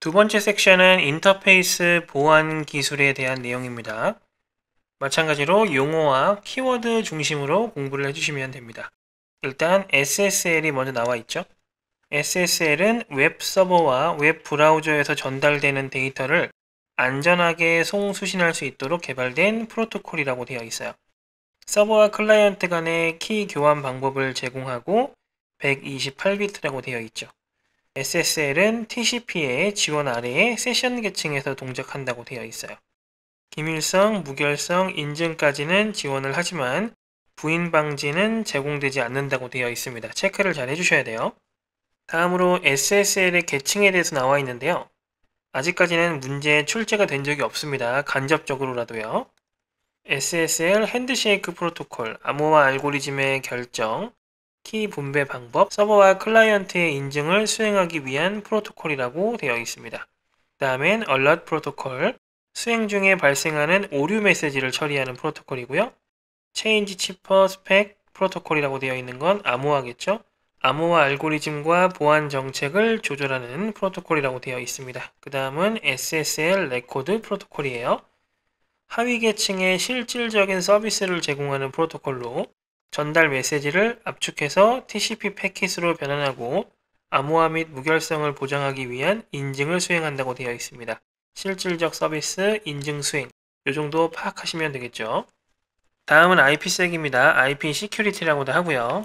두 번째 섹션은 인터페이스 보안 기술에 대한 내용입니다. 마찬가지로 용어와 키워드 중심으로 공부를 해주시면 됩니다. 일단 SSL이 먼저 나와 있죠. SSL은 웹 서버와 웹 브라우저에서 전달되는 데이터를 안전하게 송수신할 수 있도록 개발된 프로토콜이라고 되어 있어요. 서버와 클라이언트 간의 키 교환 방법을 제공하고 128비트라고 되어 있죠. SSL은 TCP의 지원 아래에 세션 계층에서 동작한다고 되어 있어요. 기밀성, 무결성, 인증까지는 지원을 하지만 부인 방지는 제공되지 않는다고 되어 있습니다. 체크를 잘 해주셔야 돼요. 다음으로 SSL의 계층에 대해서 나와 있는데요. 아직까지는 문제 출제가 된 적이 없습니다. 간접적으로라도요. SSL 핸드쉐이크 프로토콜, 암호화 알고리즘의 결정, 키 분배 방법, 서버와 클라이언트의 인증을 수행하기 위한 프로토콜이라고 되어 있습니다. 다음엔 alert 프로토콜, 수행 중에 발생하는 오류 메시지를 처리하는 프로토콜이고요. change chipper spec 프로토콜이라고 되어 있는 건 암호화겠죠. 암호화 알고리즘과 보안 정책을 조절하는 프로토콜이라고 되어 있습니다. 그 다음은 SSL 레코드 프로토콜이에요. 하위 계층에 실질적인 서비스를 제공하는 프로토콜로 전달 메시지를 압축해서 TCP 패킷으로 변환하고 암호화 및 무결성을 보장하기 위한 인증을 수행한다고 되어 있습니다. 실질적 서비스 인증 수행 요 정도 파악하시면 되겠죠. 다음은 IPSec입니다. IP s e c u r i t y 라고도 하고요.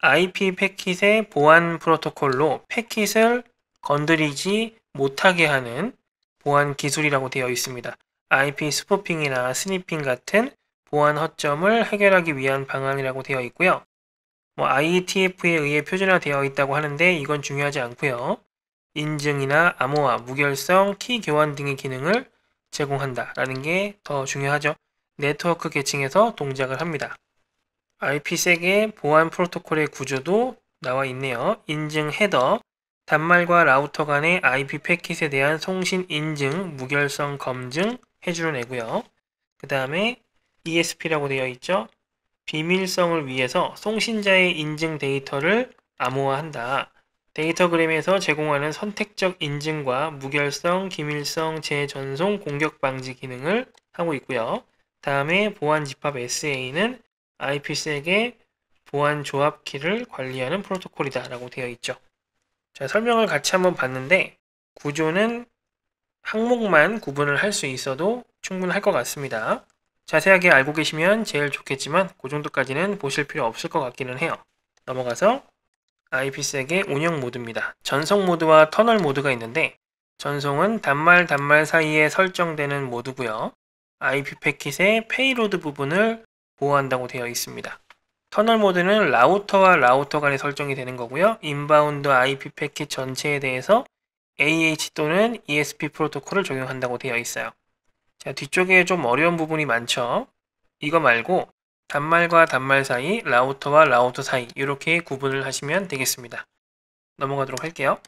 IP 패킷의 보안 프로토콜로 패킷을 건드리지 못하게 하는 보안 기술이라고 되어 있습니다. IP 스포핑이나 스니핑 같은 보안 허점을 해결하기 위한 방안이라고 되어 있고요. 뭐 IETF에 의해 표준화되어 있다고 하는데 이건 중요하지 않고요. 인증이나 암호화, 무결성, 키 교환 등의 기능을 제공한다라는 게 더 중요하죠. 네트워크 계층에서 동작을 합니다. IPSec의 보안 프로토콜의 구조도 나와 있네요. 인증 헤더, 단말과 라우터 간의 IP 패킷에 대한 송신 인증, 무결성 검증 해주는 애고요. 그 다음에 ESP라고 되어 있죠. 비밀성을 위해서 송신자의 인증 데이터를 암호화한다. 데이터그램에서 제공하는 선택적 인증과 무결성, 기밀성, 재전송, 공격 방지 기능을 하고 있고요. 다음에 보안 집합 SA는 IPSec의 보안 조합 키를 관리하는 프로토콜이다 라고 되어 있죠. 자, 설명을 같이 한번 봤는데 구조는 항목만 구분을 할 수 있어도 충분할 것 같습니다. 자세하게 알고 계시면 제일 좋겠지만 그 정도까지는 보실 필요 없을 것 같기는 해요. 넘어가서 IPSEC의 운영 모드입니다. 전송 모드와 터널 모드가 있는데 전송은 단말 단말 사이에 설정되는 모드고요. IP 패킷의 페이로드 부분을 보호한다고 되어 있습니다. 터널 모드는 라우터와 라우터 간에 설정이 되는 거고요. 인바운드 IP 패킷 전체에 대해서 AH 또는 ESP 프로토콜을 적용한다고 되어 있어요. 자, 뒤쪽에 좀 어려운 부분이 많죠? 이거 말고 단말과 단말 사이, 라우터와 라우터 사이 이렇게 구분을 하시면 되겠습니다. 넘어가도록 할게요.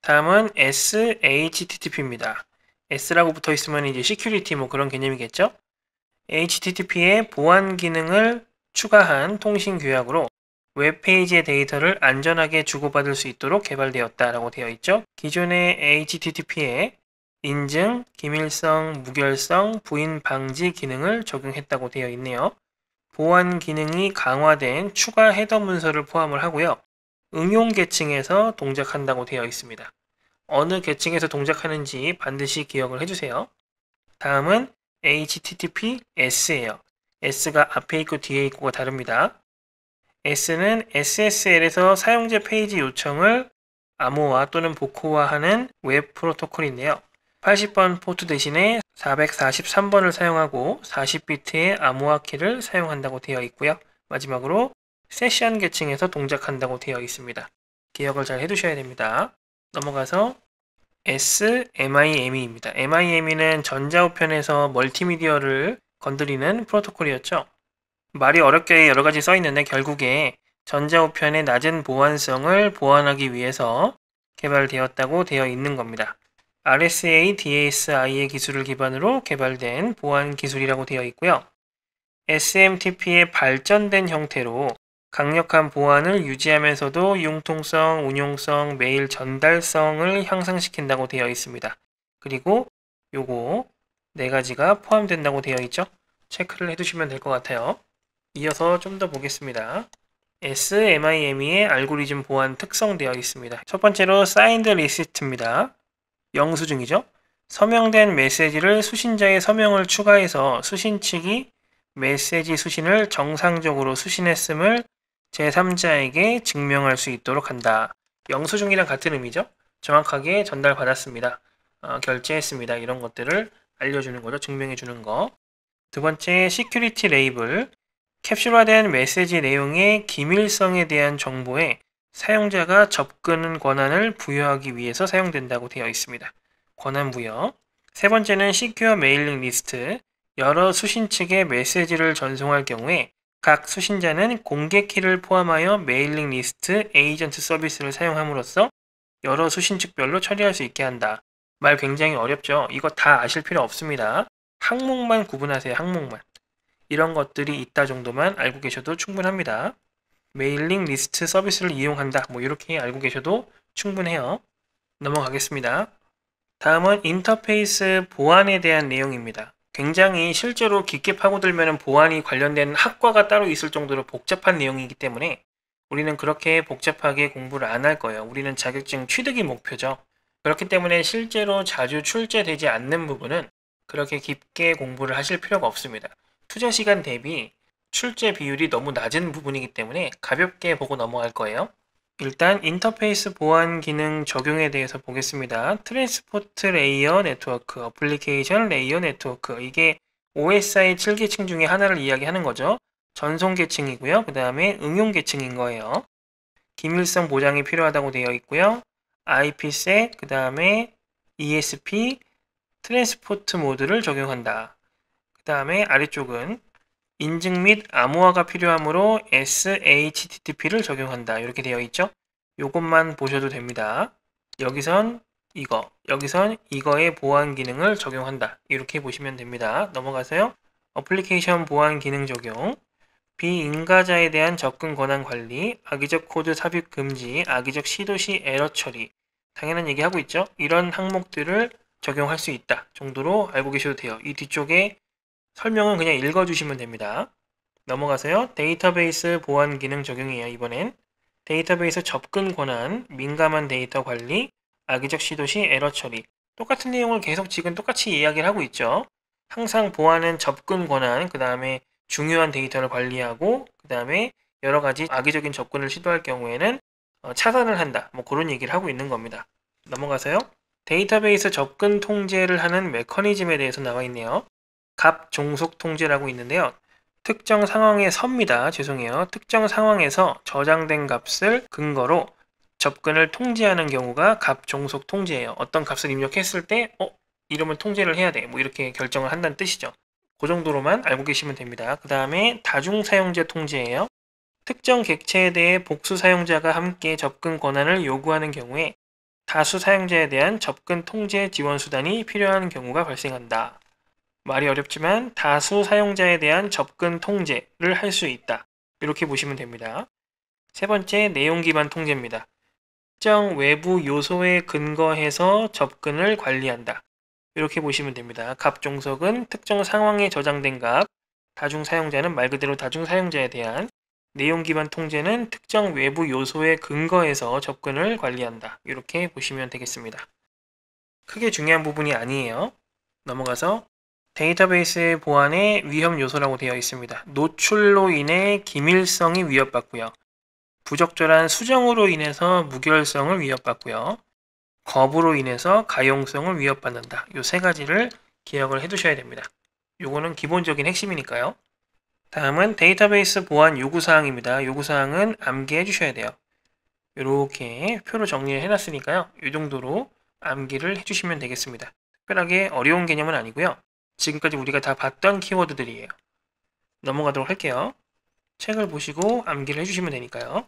다음은 SHTTP입니다. S라고 붙어 있으면 이제 시큐리티 뭐 그런 개념이겠죠? HTTP의 보안 기능을 추가한 통신 규약으로 웹페이지의 데이터를 안전하게 주고받을 수 있도록 개발되었다라고 되어 있죠. 기존의 HTTP에 인증, 기밀성, 무결성, 부인 방지 기능을 적용했다고 되어 있네요. 보안 기능이 강화된 추가 헤더 문서를 포함을 하고요. 응용 계층에서 동작한다고 되어 있습니다. 어느 계층에서 동작하는지 반드시 기억을 해주세요. 다음은 HTTPS예요. S가 앞에 있고 뒤에 있고가 다릅니다. S는 SSL에서 사용자 페이지 요청을 암호화 또는 복호화하는 웹 프로토콜인데요. 80번 포트 대신에 443번을 사용하고 40비트의 암호화 키를 사용한다고 되어 있고요. 마지막으로 세션 계층에서 동작한다고 되어 있습니다. 기억을 잘 해두셔야 됩니다. 넘어가서 SMIME입니다. MIME는 전자우편에서 멀티미디어를 건드리는 프로토콜이었죠. 말이 어렵게 여러 가지 써 있는데 결국에 전자우편의 낮은 보안성을 보완하기 위해서 개발되었다고 되어 있는 겁니다. RSA, DASI의 기술을 기반으로 개발된 보안 기술이라고 되어 있고요. SMTP의 발전된 형태로 강력한 보안을 유지하면서도 융통성, 운용성, 메일 전달성을 향상시킨다고 되어 있습니다. 그리고 요거 네 가지가 포함된다고 되어 있죠. 체크를 해두시면 될 것 같아요. 이어서 좀 더 보겠습니다. SMIME의 알고리즘 보안 특성 되어 있습니다. 첫 번째로 사인드 리스트입니다. 영수증이죠. 서명된 메시지를 수신자의 서명을 추가해서 수신 측이 메시지 수신을 정상적으로 수신했음을 제3자에게 증명할 수 있도록 한다. 영수증이랑 같은 의미죠. 정확하게 전달받았습니다. 어, 결제했습니다. 이런 것들을 알려주는 거죠. 증명해주는 거. 두 번째, 시큐리티 레이블. 캡슐화된 메시지 내용의 기밀성에 대한 정보에 사용자가 접근 권한을 부여하기 위해서 사용된다고 되어 있습니다. 권한 부여. 세 번째는 시큐어 메일링 리스트. 여러 수신 측에 메시지를 전송할 경우에 각 수신자는 공개 키를 포함하여 메일링 리스트 에이전트 서비스를 사용함으로써 여러 수신 측별로 처리할 수 있게 한다. 말 굉장히 어렵죠? 이거 다 아실 필요 없습니다. 항목만 구분하세요, 항목만. 이런 것들이 있다 정도만 알고 계셔도 충분합니다. 메일링 리스트 서비스를 이용한다. 뭐 이렇게 알고 계셔도 충분해요. 넘어가겠습니다. 다음은 인터페이스 보안에 대한 내용입니다. 굉장히 실제로 깊게 파고들면 보안이 관련된 학과가 따로 있을 정도로 복잡한 내용이기 때문에 우리는 그렇게 복잡하게 공부를 안 할 거예요. 우리는 자격증 취득이 목표죠. 그렇기 때문에 실제로 자주 출제되지 않는 부분은 그렇게 깊게 공부를 하실 필요가 없습니다. 투자 시간 대비 출제 비율이 너무 낮은 부분이기 때문에 가볍게 보고 넘어갈 거예요. 일단 인터페이스 보안 기능 적용에 대해서 보겠습니다. 트랜스포트 레이어 네트워크, 어플리케이션 레이어 네트워크 이게 OSI 7계층 중에 하나를 이야기하는 거죠. 전송 계층이고요. 그 다음에 응용 계층인 거예요. 기밀성 보장이 필요하다고 되어 있고요. IPsec, 그 다음에 ESP, 트랜스포트 모드를 적용한다. 그 다음에 아래쪽은 인증 및 암호화가 필요하므로 SHTTP를 적용한다. 이렇게 되어 있죠. 이것만 보셔도 됩니다. 여기선 이거, 여기선 이거의 보안 기능을 적용한다. 이렇게 보시면 됩니다. 넘어가세요. 어플리케이션 보안 기능 적용, 비인가자에 대한 접근 권한 관리, 악의적 코드 삽입 금지, 악의적 시도 시 에러 처리, 당연한 얘기하고 있죠. 이런 항목들을 적용할 수 있다 정도로 알고 계셔도 돼요. 이 뒤쪽에 설명은 그냥 읽어주시면 됩니다. 넘어가세요. 데이터베이스 보안 기능 적용이에요. 이번엔 데이터베이스 접근 권한, 민감한 데이터 관리, 악의적 시도 시 에러 처리 똑같은 내용을 계속 지금 똑같이 이야기를 하고 있죠. 항상 보안은 접근 권한, 그 다음에 중요한 데이터를 관리하고 그 다음에 여러 가지 악의적인 접근을 시도할 경우에는 어, 차단을 한다. 뭐 그런 얘기를 하고 있는 겁니다. 넘어가세요. 데이터베이스 접근 통제를 하는 메커니즘에 대해서 나와 있네요. 갑종속 통제라고 있는데요. 특정 상황에섭니다 죄송해요. 특정 상황에서 저장된 값을 근거로 접근을 통제하는 경우가 갑종속 통제예요. 어떤 값을 입력했을 때 어? 이름을 통제를 해야 돼. 뭐 이렇게 결정을 한다는 뜻이죠. 그 정도로만 알고 계시면 됩니다. 그 다음에 다중사용자 통제예요. 특정 객체에 대해 복수 사용자가 함께 접근 권한을 요구하는 경우에 다수 사용자에 대한 접근 통제 지원 수단이 필요한 경우가 발생한다. 말이 어렵지만 다수 사용자에 대한 접근 통제를 할 수 있다. 이렇게 보시면 됩니다. 세 번째, 내용 기반 통제입니다. 특정 외부 요소에 근거해서 접근을 관리한다. 이렇게 보시면 됩니다. 갑종석은 특정 상황에 저장된 값, 다중 사용자는 말 그대로 다중 사용자에 대한 내용 기반 통제는 특정 외부 요소에 근거해서 접근을 관리한다. 이렇게 보시면 되겠습니다. 크게 중요한 부분이 아니에요. 넘어가서 데이터베이스 보안의 위험 요소라고 되어 있습니다. 노출로 인해 기밀성이 위협받고요. 부적절한 수정으로 인해서 무결성을 위협받고요. 거부로 인해서 가용성을 위협받는다. 이 세 가지를 기억을 해두셔야 됩니다. 요거는 기본적인 핵심이니까요. 다음은 데이터베이스 보안 요구사항입니다. 요구사항은 암기해 주셔야 돼요. 이렇게 표로 정리해 놨으니까요. 이 정도로 암기를 해주시면 되겠습니다. 특별하게 어려운 개념은 아니고요. 지금까지 우리가 다 봤던 키워드들이에요. 넘어가도록 할게요. 책을 보시고 암기를 해주시면 되니까요.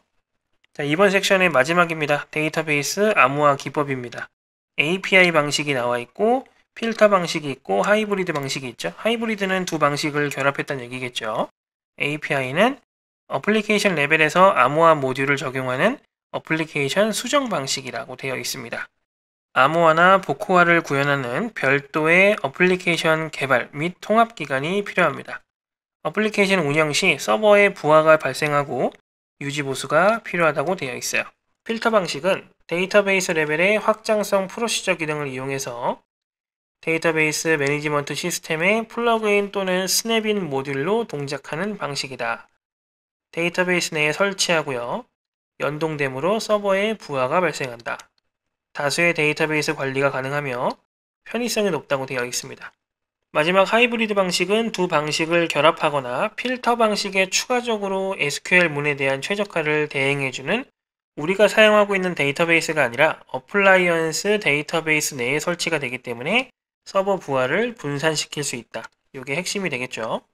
자, 이번 섹션의 마지막입니다. 데이터베이스 암호화 기법입니다. API 방식이 나와 있고 필터 방식이 있고 하이브리드 방식이 있죠. 하이브리드는 두 방식을 결합했다는 얘기겠죠. API는 어플리케이션 레벨에서 암호화 모듈을 적용하는 어플리케이션 수정 방식이라고 되어 있습니다. 암호화나 복호화를 구현하는 별도의 어플리케이션 개발 및 통합 기간이 필요합니다. 어플리케이션 운영 시 서버에 부하가 발생하고 유지 보수가 필요하다고 되어 있어요. 필터 방식은 데이터베이스 레벨의 확장성 프로시저 기능을 이용해서 데이터베이스 매니지먼트 시스템의 플러그인 또는 스냅인 모듈로 동작하는 방식이다. 데이터베이스 내에 설치하고요. 연동됨으로 서버에 부하가 발생한다. 다수의 데이터베이스 관리가 가능하며 편의성이 높다고 되어 있습니다. 마지막 하이브리드 방식은 두 방식을 결합하거나 필터 방식에 추가적으로 SQL 문에 대한 최적화를 대행해주는 우리가 사용하고 있는 데이터베이스가 아니라 어플라이언스 데이터베이스 내에 설치가 되기 때문에 서버 부하를 분산시킬 수 있다. 이게 핵심이 되겠죠.